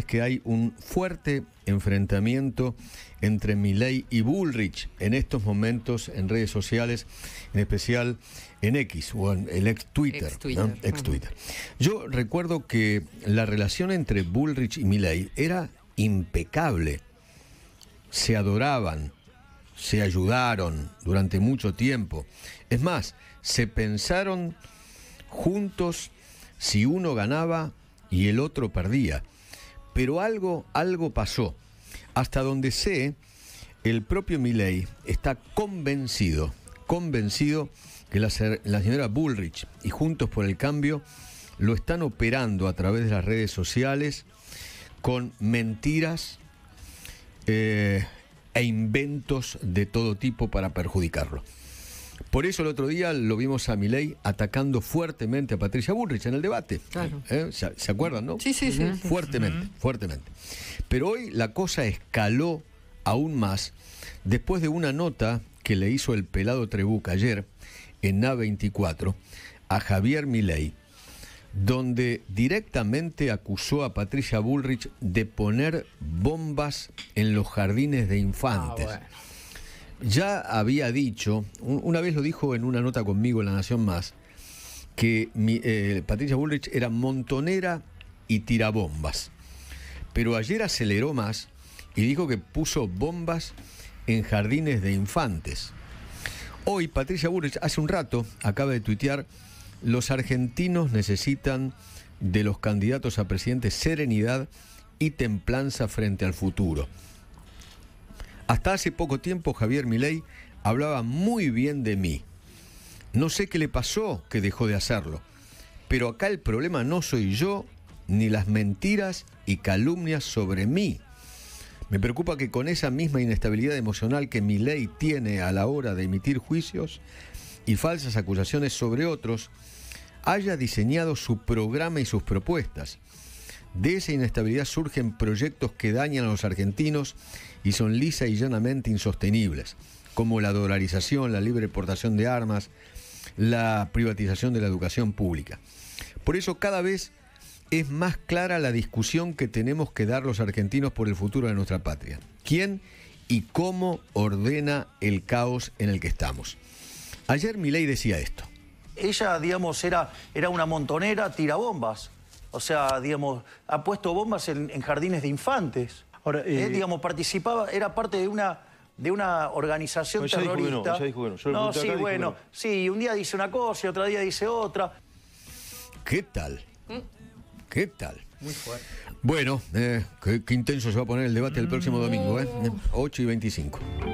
que hay un fuerte enfrentamiento entre Milley y Bullrich en estos momentos en redes sociales, en especial en X o en el ex Twitter. Twitter. Yo recuerdo que la relación entre Bullrich y Milley era impecable. Se adoraban, se ayudaron durante mucho tiempo. Es más, se pensaron juntos si uno ganaba y el otro perdía. Pero algo, algo pasó. Hasta donde sé, el propio Milley está convencido, convencido que la, señora Bullrich y Juntos por el Cambio lo están operando a través de las redes sociales con mentiras eh, e inventos de todo tipo para perjudicarlo. Por eso el otro día lo vimos a Milei atacando fuertemente a Patricia Bullrich en el debate. ¿Eh? ¿Se, acuerdan, no? Sí, sí, sí. Fuertemente, fuertemente. Pero hoy la cosa escaló aún más después de una nota que le hizo el pelado Trebuca ayer en A24 a Javier Milei, donde directamente acusó a Patricia Bullrich de poner bombas en los jardines de ah, infantes ya había dicho, una vez lo dijo en una nota conmigo en La Nación Más, que eh, Patricia Bullrich era montonera y tirabombas. Pero ayer aceleró más y dijo que puso bombas en jardines de infantes. Hoy Patricia Bullrich hace un rato acaba de tuitear, los argentinos necesitan de los candidatos a presidente serenidad y templanza frente al futuro. Hasta hace poco tiempo Javier Milei hablaba muy bien de mí. No sé qué le pasó que dejó de hacerlo, pero acá el problema no soy yo ni las mentiras y calumnias sobre mí. Me preocupa que con esa misma inestabilidad emocional que Milei tiene a la hora de emitir juicios y falsas acusaciones sobre otros, haya diseñado su programa y sus propuestas. De esa inestabilidad surgen proyectos que dañan a los argentinos y son lisa y llanamente insostenibles, como la dolarización, la libre portación de armas, la privatización de la educación pública. Por eso cada vez es más clara la discusión que tenemos que dar los argentinos por el futuro de nuestra patria. ¿Quién y cómo ordena el caos en el que estamos? Ayer Milei decía esto. Ella, digamos, era, era una montonera tirabombas o sea, digamos, ha puesto bombas en, jardines de infantes. Ahora, eh, eh, digamos, participaba, era parte de una de una organización terrorista. no, sí, bueno, sí, un día dice una cosa y otro día dice otra. ¿Qué tal? ¿Mm? ¿Qué tal? Muy fuerte. Bueno, eh, qué, qué, intenso se va a poner el debate el próximo domingo, ¿eh? 8 uh. y 25.